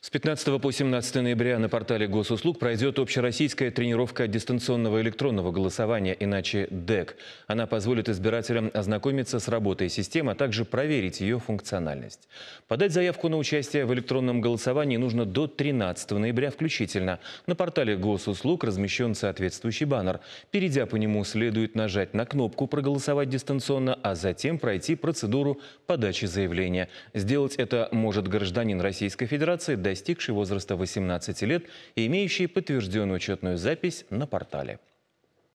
С 15 по 17 ноября на портале госуслуг пройдет общероссийская тренировка дистанционного электронного голосования, иначе ДЭК. Она позволит избирателям ознакомиться с работой системы, а также проверить ее функциональность. Подать заявку на участие в электронном голосовании нужно до 13 ноября включительно. На портале госуслуг размещен соответствующий баннер. Перейдя по нему, следует нажать на кнопку «Проголосовать дистанционно», а затем пройти процедуру подачи заявления. Сделать это может гражданин Российской Федерации – достигший возраста 18 лет и имеющий подтвержденную учетную запись на портале.